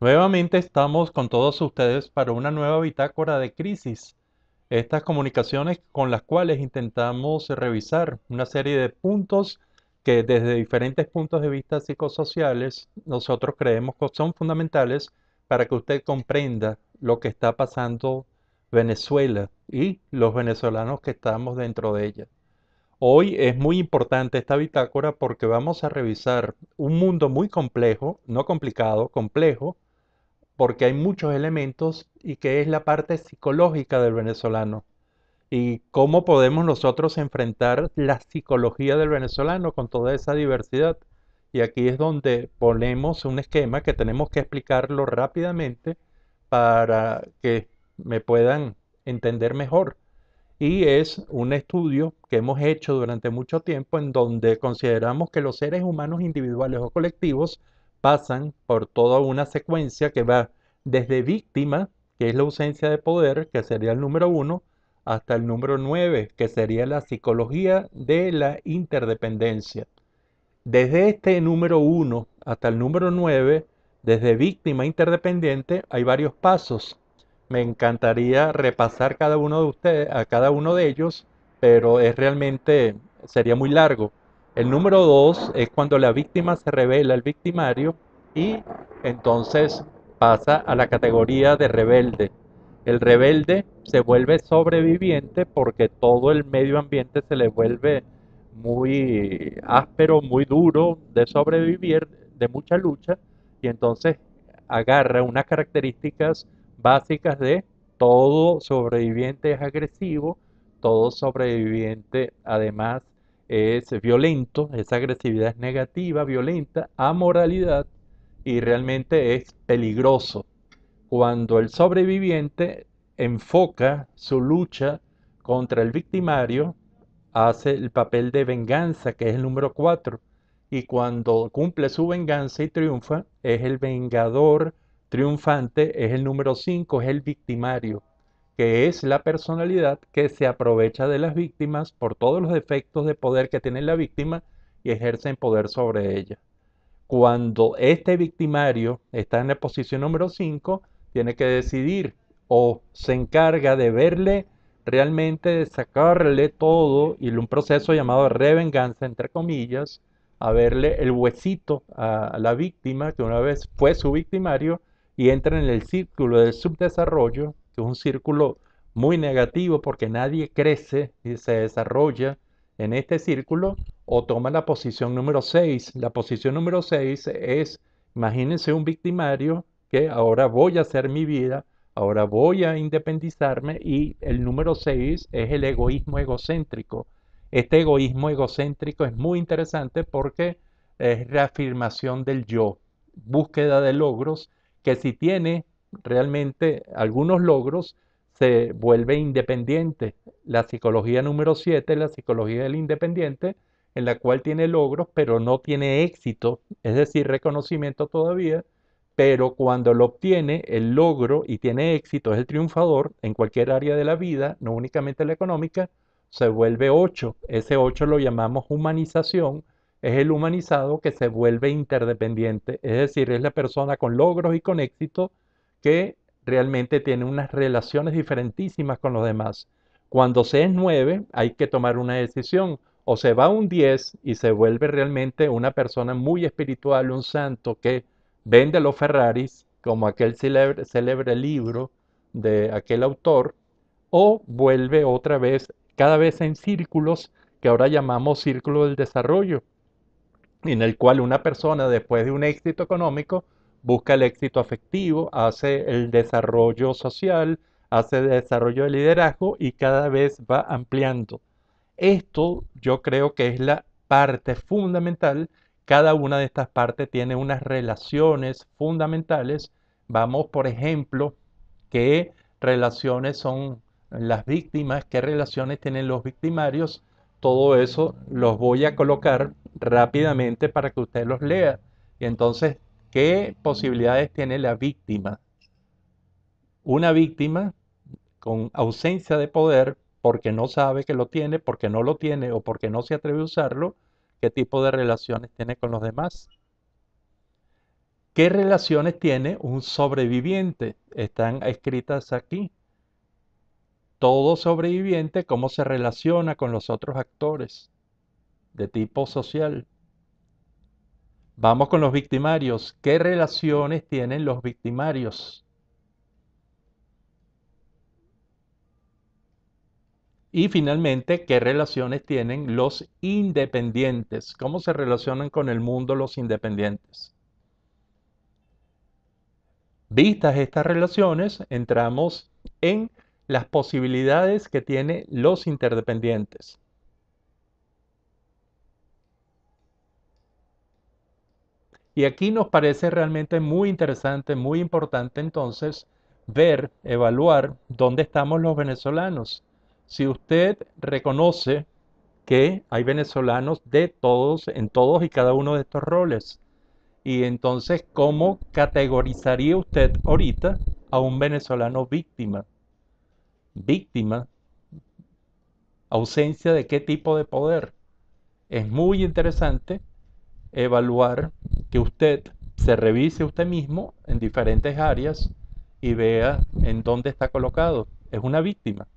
Nuevamente estamos con todos ustedes para una nueva bitácora de crisis. Estas comunicaciones con las cuales intentamos revisar una serie de puntos que desde diferentes puntos de vista psicosociales nosotros creemos que son fundamentales para que usted comprenda lo que está pasando Venezuela y los venezolanos que estamos dentro de ella. Hoy es muy importante esta bitácora porque vamos a revisar un mundo muy complejo, no complicado, complejo, porque hay muchos elementos y que es la parte psicológica del venezolano. Y cómo podemos nosotros enfrentar la psicología del venezolano con toda esa diversidad. Y aquí es donde ponemos un esquema que tenemos que explicarlo rápidamente para que me puedan entender mejor. Y es un estudio que hemos hecho durante mucho tiempo en donde consideramos que los seres humanos individuales o colectivos pasan por toda una secuencia que va desde víctima, que es la ausencia de poder, que sería el número uno, hasta el número nueve, que sería la psicología de la interdependencia. Desde este número uno hasta el número nueve, desde víctima interdependiente, hay varios pasos. Me encantaría repasar cada uno de ustedes, a cada uno de ellos, pero es realmente sería muy largo. El número dos es cuando la víctima se revela al victimario y entonces pasa a la categoría de rebelde. El rebelde se vuelve sobreviviente porque todo el medio ambiente se le vuelve muy áspero, muy duro de sobrevivir, de mucha lucha, y entonces agarra unas características básicas de todo sobreviviente es agresivo, todo sobreviviente además es violento, esa agresividad es negativa, violenta, amoralidad y realmente es peligroso. Cuando el sobreviviente enfoca su lucha contra el victimario, hace el papel de venganza, que es el número cuatro. y cuando cumple su venganza y triunfa, es el vengador triunfante, es el número cinco, es el victimario que es la personalidad que se aprovecha de las víctimas por todos los defectos de poder que tiene la víctima y ejerce poder sobre ella. Cuando este victimario está en la posición número 5, tiene que decidir o se encarga de verle realmente, de sacarle todo y un proceso llamado revenganza, entre comillas, a verle el huesito a la víctima que una vez fue su victimario y entra en el círculo del subdesarrollo es un círculo muy negativo porque nadie crece y se desarrolla en este círculo o toma la posición número 6. La posición número 6 es, imagínense un victimario que ahora voy a hacer mi vida, ahora voy a independizarme y el número 6 es el egoísmo egocéntrico. Este egoísmo egocéntrico es muy interesante porque es reafirmación del yo, búsqueda de logros, que si tiene realmente algunos logros, se vuelve independiente. La psicología número 7 es la psicología del independiente, en la cual tiene logros, pero no tiene éxito, es decir, reconocimiento todavía, pero cuando lo obtiene, el logro y tiene éxito, es el triunfador en cualquier área de la vida, no únicamente la económica, se vuelve 8. Ese 8 lo llamamos humanización, es el humanizado que se vuelve interdependiente, es decir, es la persona con logros y con éxito que realmente tiene unas relaciones diferentísimas con los demás. Cuando se es nueve hay que tomar una decisión. O se va a un diez y se vuelve realmente una persona muy espiritual, un santo que vende los Ferraris, como aquel célebre libro de aquel autor, o vuelve otra vez, cada vez en círculos que ahora llamamos círculo del desarrollo, en el cual una persona después de un éxito económico busca el éxito afectivo, hace el desarrollo social, hace el desarrollo de liderazgo y cada vez va ampliando. Esto yo creo que es la parte fundamental. Cada una de estas partes tiene unas relaciones fundamentales. Vamos, por ejemplo, qué relaciones son las víctimas, qué relaciones tienen los victimarios. Todo eso los voy a colocar rápidamente para que usted los lea. Y entonces ¿Qué posibilidades tiene la víctima? Una víctima con ausencia de poder porque no sabe que lo tiene, porque no lo tiene o porque no se atreve a usarlo, ¿qué tipo de relaciones tiene con los demás? ¿Qué relaciones tiene un sobreviviente? Están escritas aquí. Todo sobreviviente, cómo se relaciona con los otros actores de tipo social, Vamos con los victimarios. ¿Qué relaciones tienen los victimarios? Y finalmente, ¿qué relaciones tienen los independientes? ¿Cómo se relacionan con el mundo los independientes? Vistas estas relaciones, entramos en las posibilidades que tienen los interdependientes. Y aquí nos parece realmente muy interesante, muy importante entonces ver, evaluar dónde estamos los venezolanos. Si usted reconoce que hay venezolanos de todos, en todos y cada uno de estos roles. Y entonces, ¿cómo categorizaría usted ahorita a un venezolano víctima? Víctima, ausencia de qué tipo de poder. Es muy interesante evaluar que usted se revise usted mismo en diferentes áreas y vea en dónde está colocado. Es una víctima.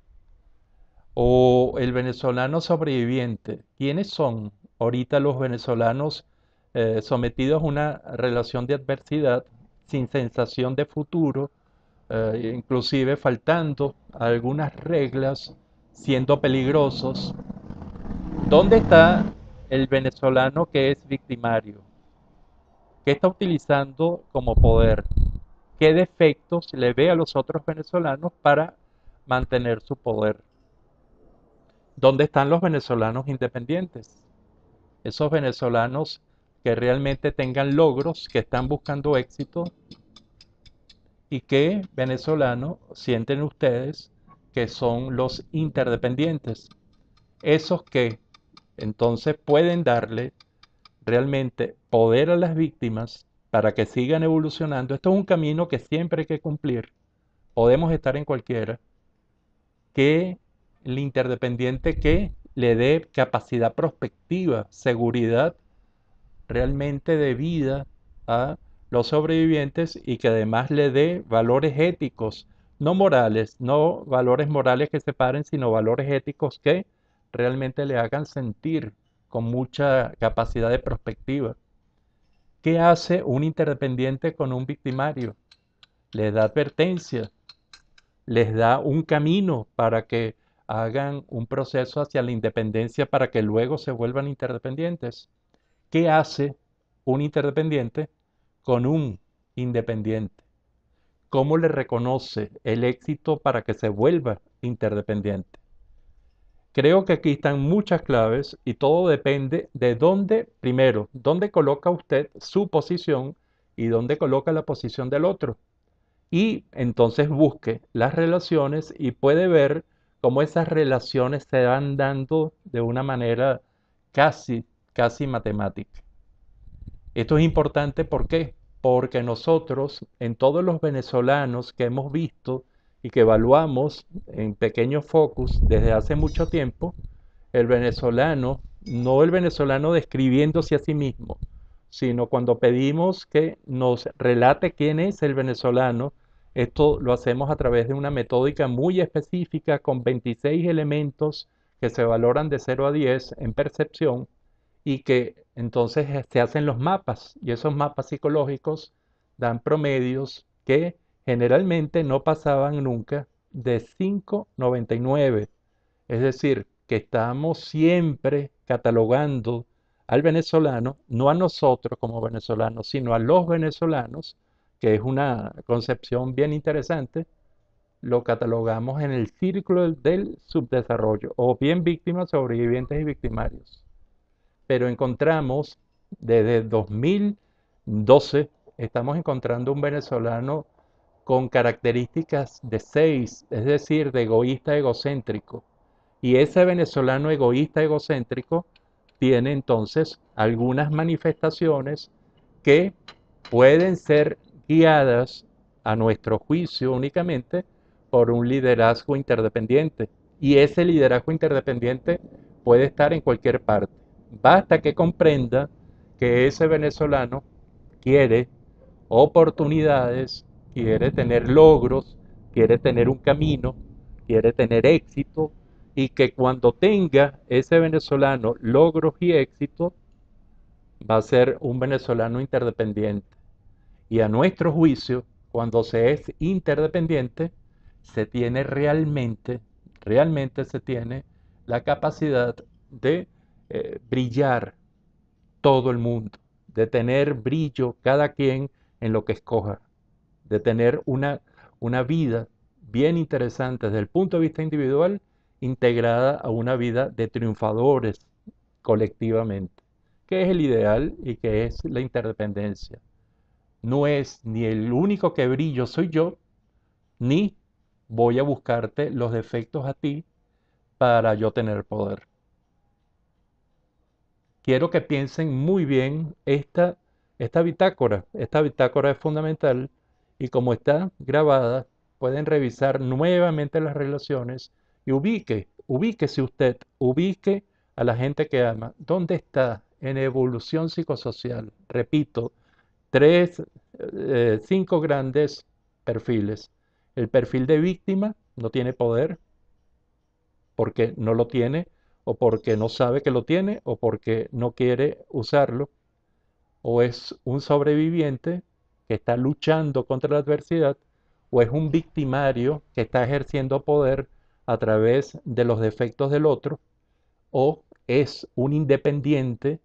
O el venezolano sobreviviente. ¿Quiénes son ahorita los venezolanos eh, sometidos a una relación de adversidad, sin sensación de futuro, eh, inclusive faltando algunas reglas, siendo peligrosos? ¿Dónde está el venezolano que es victimario? que está utilizando como poder? ¿Qué defectos le ve a los otros venezolanos para mantener su poder? ¿Dónde están los venezolanos independientes? Esos venezolanos que realmente tengan logros, que están buscando éxito y qué venezolano sienten ustedes que son los interdependientes, esos que entonces pueden darle realmente poder a las víctimas para que sigan evolucionando. Esto es un camino que siempre hay que cumplir. Podemos estar en cualquiera. Que el interdependiente que le dé capacidad prospectiva, seguridad realmente de vida a los sobrevivientes y que además le dé valores éticos, no morales, no valores morales que separen, sino valores éticos que realmente le hagan sentir con mucha capacidad de perspectiva. ¿Qué hace un interdependiente con un victimario? Les da advertencia, les da un camino para que hagan un proceso hacia la independencia para que luego se vuelvan interdependientes. ¿Qué hace un interdependiente con un independiente? ¿Cómo le reconoce el éxito para que se vuelva interdependiente? Creo que aquí están muchas claves y todo depende de dónde, primero, dónde coloca usted su posición y dónde coloca la posición del otro. Y entonces busque las relaciones y puede ver cómo esas relaciones se van dando de una manera casi, casi matemática. Esto es importante, ¿por qué? Porque nosotros, en todos los venezolanos que hemos visto y que evaluamos en pequeño focus desde hace mucho tiempo, el venezolano, no el venezolano describiéndose a sí mismo, sino cuando pedimos que nos relate quién es el venezolano, esto lo hacemos a través de una metódica muy específica con 26 elementos que se valoran de 0 a 10 en percepción y que entonces eh, se hacen los mapas y esos mapas psicológicos dan promedios que generalmente no pasaban nunca de 5,99. Es decir, que estamos siempre catalogando al venezolano, no a nosotros como venezolanos, sino a los venezolanos, que es una concepción bien interesante, lo catalogamos en el círculo del subdesarrollo, o bien víctimas, sobrevivientes y victimarios. Pero encontramos, desde 2012, estamos encontrando un venezolano con características de seis, es decir, de egoísta egocéntrico. Y ese venezolano egoísta egocéntrico tiene entonces algunas manifestaciones que pueden ser guiadas a nuestro juicio únicamente por un liderazgo interdependiente. Y ese liderazgo interdependiente puede estar en cualquier parte. Basta que comprenda que ese venezolano quiere oportunidades quiere tener logros, quiere tener un camino, quiere tener éxito y que cuando tenga ese venezolano logros y éxito, va a ser un venezolano interdependiente. Y a nuestro juicio, cuando se es interdependiente, se tiene realmente, realmente se tiene la capacidad de eh, brillar todo el mundo, de tener brillo cada quien en lo que escoja de tener una, vida bien interesante desde el punto de vista individual, integrada a una vida de triunfadores colectivamente, que es el ideal y que es la interdependencia. No es ni el único que brillo soy yo, ni voy a buscarte los defectos a ti para yo tener poder. Quiero que piensen muy bien esta, esta bitácora. Esta bitácora es fundamental y como está grabada, pueden revisar nuevamente las relaciones y ubique, ubíquese usted, ubique a la gente que ama. ¿Dónde está en evolución psicosocial? Repito, tres, eh, cinco grandes perfiles. El perfil de víctima no tiene poder porque no lo tiene o porque no sabe que lo tiene o porque no quiere usarlo o es un sobreviviente que está luchando contra la adversidad o es un victimario que está ejerciendo poder a través de los defectos del otro o es un independiente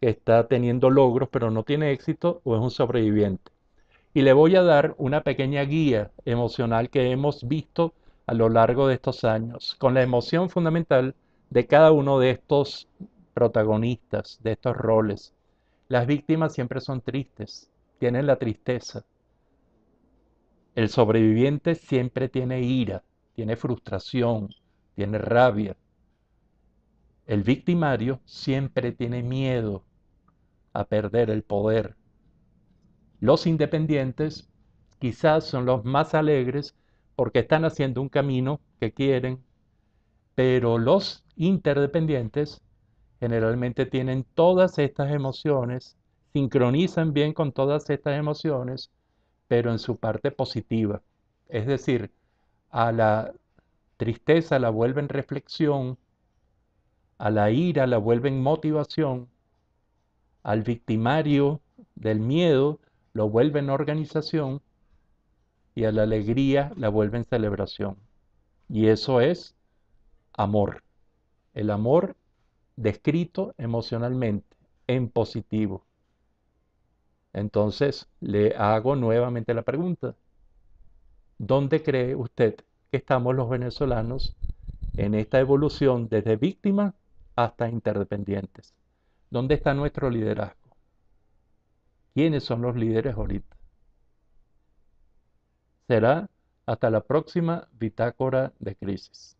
que está teniendo logros pero no tiene éxito o es un sobreviviente. Y le voy a dar una pequeña guía emocional que hemos visto a lo largo de estos años, con la emoción fundamental de cada uno de estos protagonistas, de estos roles. Las víctimas siempre son tristes, tiene la tristeza. El sobreviviente siempre tiene ira, tiene frustración, tiene rabia. El victimario siempre tiene miedo a perder el poder. Los independientes quizás son los más alegres porque están haciendo un camino que quieren, pero los interdependientes generalmente tienen todas estas emociones sincronizan bien con todas estas emociones, pero en su parte positiva. Es decir, a la tristeza la vuelven reflexión, a la ira la vuelven motivación, al victimario del miedo lo vuelven organización y a la alegría la vuelven celebración. Y eso es amor. El amor descrito emocionalmente en positivo. Entonces, le hago nuevamente la pregunta. ¿Dónde cree usted que estamos los venezolanos en esta evolución desde víctimas hasta interdependientes? ¿Dónde está nuestro liderazgo? ¿Quiénes son los líderes ahorita? Será hasta la próxima bitácora de crisis.